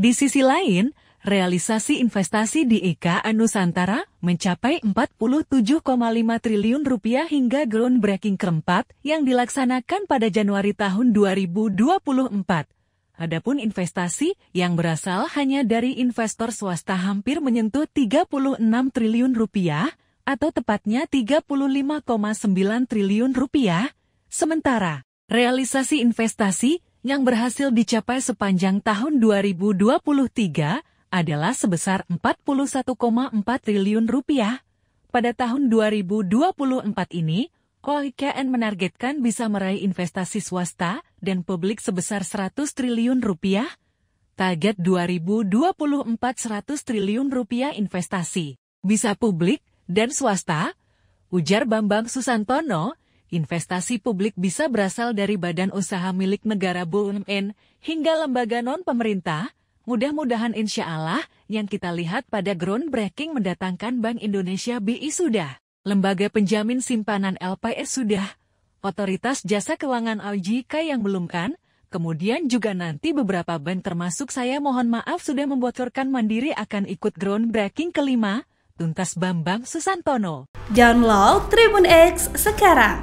Di sisi lain, realisasi investasi di IKA Nusantara mencapai 47,5 triliun rupiah hingga groundbreaking keempat yang dilaksanakan pada Januari tahun 2024. Adapun investasi yang berasal hanya dari investor swasta hampir menyentuh 36 triliun rupiah atau tepatnya 35,9 triliun rupiah. Sementara, realisasi investasi yang berhasil dicapai sepanjang tahun 2023 adalah sebesar 41,4 triliun rupiah. Pada tahun 2024 ini, KOIKN menargetkan bisa meraih investasi swasta dan publik sebesar 100 triliun rupiah, target 2024 100 triliun rupiah investasi. Bisa publik dan swasta, ujar Bambang Susantono, investasi publik bisa berasal dari badan usaha milik negara BUMN hingga lembaga non-pemerintah, mudah-mudahan insya Allah yang kita lihat pada groundbreaking mendatangkan Bank Indonesia BI sudah, Lembaga Penjamin Simpanan LPS sudah, Otoritas Jasa Keuangan OJK yang belum kan, Kemudian juga nanti beberapa bank termasuk saya mohon maaf sudah membocorkan Mandiri akan ikut groundbreaking kelima, tuntas Bambang Susantono. Download Tribun X sekarang